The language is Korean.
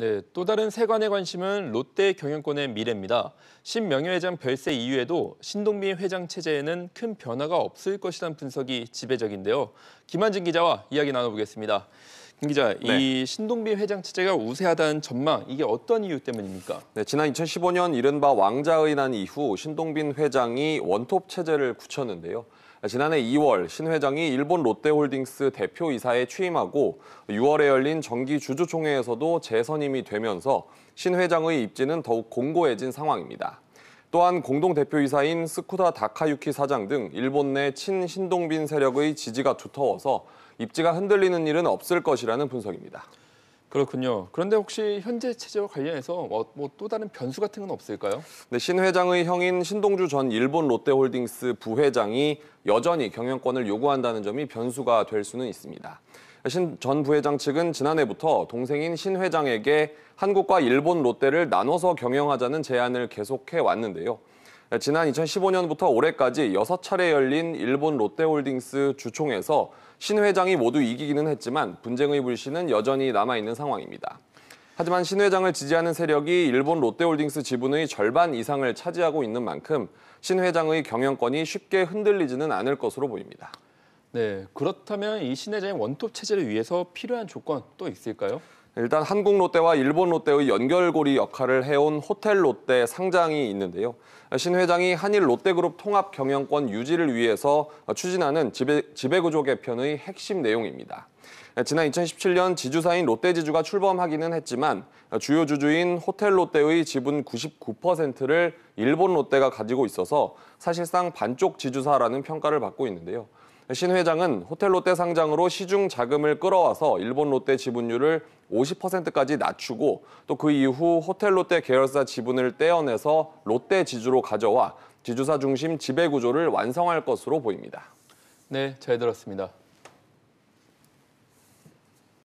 네, 또 다른 세관의 관심은 롯데 경영권의 미래입니다. 신명여 회장 별세 이후에도 신동빈 회장 체제에는 큰 변화가 없을 것이란 분석이 지배적인데요. 김한진 기자와 이야기 나눠보겠습니다. 김 기자, 네. 이신동빈 회장 체제가 우세하다는 전망, 이게 어떤 이유 때문입니까? 네, 지난 2015년 이른바 왕자의 난 이후 신동빈 회장이 원톱 체제를 굳혔는데요. 지난해 2월 신 회장이 일본 롯데홀딩스 대표이사에 취임하고 6월에 열린 정기 주주총회에서도 재선임이 되면서 신 회장의 입지는 더욱 공고해진 상황입니다. 또한 공동대표이사인 스쿠다 다카유키 사장 등 일본 내 친신동빈 세력의 지지가 두터워서 입지가 흔들리는 일은 없을 것이라는 분석입니다. 그렇군요. 그런데 혹시 현재 체제와 관련해서 뭐또 뭐 다른 변수 같은 건 없을까요? 네, 신 회장의 형인 신동주 전 일본 롯데홀딩스 부회장이 여전히 경영권을 요구한다는 점이 변수가 될 수는 있습니다. 신전 부회장 측은 지난해부터 동생인 신 회장에게 한국과 일본 롯데를 나눠서 경영하자는 제안을 계속해 왔는데요. 지난 2015년부터 올해까지 6차례 열린 일본 롯데홀딩스 주총에서 신 회장이 모두 이기기는 했지만 분쟁의 불신은 여전히 남아있는 상황입니다. 하지만 신 회장을 지지하는 세력이 일본 롯데홀딩스 지분의 절반 이상을 차지하고 있는 만큼 신 회장의 경영권이 쉽게 흔들리지는 않을 것으로 보입니다. 네, 그렇다면 이 신내장의 원톱 체제를 위해서 필요한 조건 또 있을까요? 일단 한국 롯데와 일본 롯데의 연결고리 역할을 해온 호텔 롯데 상장이 있는데요. 신 회장이 한일 롯데그룹 통합 경영권 유지를 위해서 추진하는 지배, 지배구조 개편의 핵심 내용입니다. 지난 2017년 지주사인 롯데지주가 출범하기는 했지만 주요 주주인 호텔 롯데의 지분 99%를 일본 롯데가 가지고 있어서 사실상 반쪽 지주사라는 평가를 받고 있는데요. 신 회장은 호텔 롯데 상장으로 시중 자금을 끌어와서 일본 롯데 지분율을 50%까지 낮추고 또 그 이후 호텔 롯데 계열사 지분을 떼어내서 롯데 지주로 가져와 지주사 중심 지배 구조를 완성할 것으로 보입니다. 네, 잘 들었습니다.